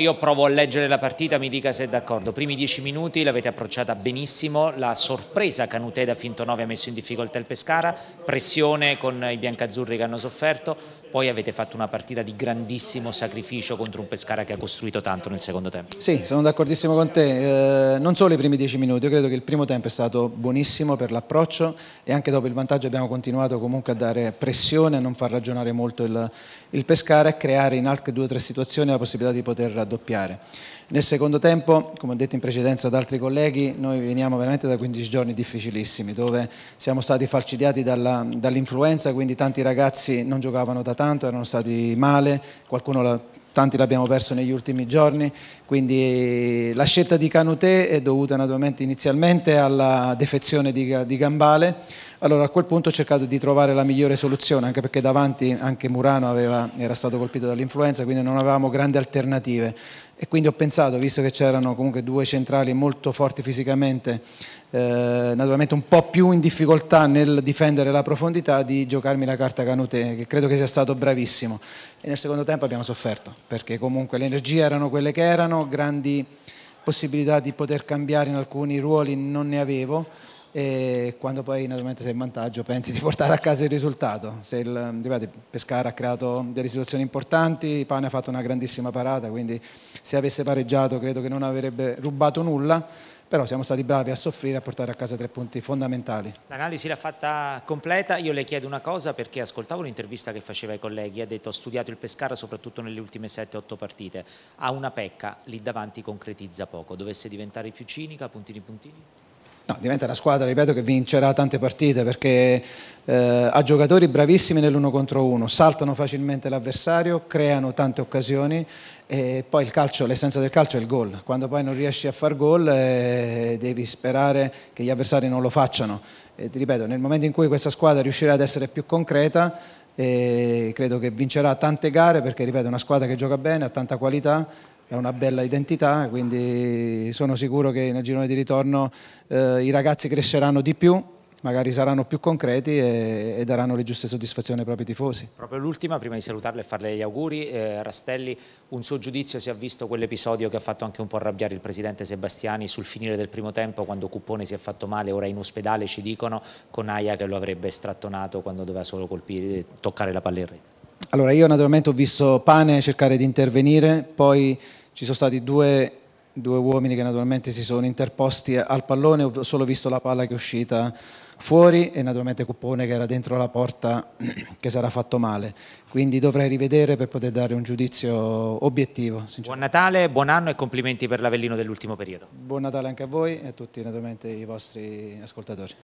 Io provo a leggere la partita, mi dica se è d'accordo. Primi dieci minuti l'avete approcciata benissimo, la sorpresa Canute da Finto 9 ha messo in difficoltà il Pescara, pressione con i biancazzurri che hanno sofferto, poi avete fatto una partita di grandissimo sacrificio contro un Pescara che ha costruito tanto nel secondo tempo. Sì, sono d'accordissimo con te, eh, non solo i primi dieci minuti, io credo che il primo tempo è stato buonissimo per l'approccio e anche dopo il vantaggio abbiamo continuato comunque a dare pressione, a non far ragionare molto il, il Pescara e creare in altre due o tre situazioni la possibilità di poter raddoppiare. Nel secondo tempo, come ho detto in precedenza ad altri colleghi, noi veniamo veramente da 15 giorni difficilissimi dove siamo stati falcidiati dalla, dall'influenza, quindi tanti ragazzi non giocavano da tanto, erano stati male, qualcuno la, tanti l'abbiamo perso negli ultimi giorni, quindi la scelta di Canutè è dovuta naturalmente inizialmente alla defezione di, di Gambale, allora a quel punto ho cercato di trovare la migliore soluzione, anche perché davanti anche Murano aveva, era stato colpito dall'influenza, quindi non avevamo grandi alternative. E quindi ho pensato, visto che c'erano comunque due centrali molto forti fisicamente, eh, naturalmente un po' più in difficoltà nel difendere la profondità, di giocarmi la carta Canute, che credo che sia stato bravissimo. E nel secondo tempo abbiamo sofferto, perché comunque le energie erano quelle che erano, grandi possibilità di poter cambiare in alcuni ruoli non ne avevo e quando poi naturalmente sei in vantaggio pensi di portare a casa il risultato. Se il, ripeto, Pescara ha creato delle situazioni importanti, Pane ha fatto una grandissima parata, quindi se avesse pareggiato credo che non avrebbe rubato nulla, però siamo stati bravi a soffrire e a portare a casa tre punti fondamentali. L'analisi l'ha fatta completa, io le chiedo una cosa perché ascoltavo un'intervista che faceva ai colleghi, ha detto ho studiato il Pescara soprattutto nelle ultime 7-8 partite, ha una pecca, lì davanti concretizza poco, dovesse diventare più cinica, puntini puntini? No, diventa una squadra, ripeto, che vincerà tante partite perché eh, ha giocatori bravissimi nell'uno contro uno, saltano facilmente l'avversario, creano tante occasioni e poi il calcio, l'essenza del calcio è il gol. Quando poi non riesci a far gol eh, devi sperare che gli avversari non lo facciano. E, ti ripeto, nel momento in cui questa squadra riuscirà ad essere più concreta, eh, credo che vincerà tante gare perché, ripeto, è una squadra che gioca bene, ha tanta qualità è una bella identità, quindi sono sicuro che nel girone di ritorno eh, i ragazzi cresceranno di più, magari saranno più concreti e, e, daranno le giuste soddisfazioni ai propri tifosi. Proprio l'ultima, prima di salutarle e farle gli auguri, eh, Rastelli, un suo giudizio si è visto quell'episodio che ha fatto anche un po' arrabbiare il presidente Sebastiani sul finire del primo tempo quando Cuppone si è fatto male, ora in ospedale ci dicono con Aia che lo avrebbe strattonato quando doveva solo colpire, toccare la palla in rete. Allora, io naturalmente ho visto Pane cercare di intervenire, poi ci sono stati due, due uomini che naturalmente si sono interposti al pallone, ho solo visto la palla che è uscita fuori e naturalmente Cuppone che era dentro la porta che sarà fatto male. Quindi dovrei rivedere per poter dare un giudizio obiettivo. Buon Natale, buon anno e complimenti per l'Avellino dell'ultimo periodo. Buon Natale anche a voi e a tutti naturalmente i vostri ascoltatori.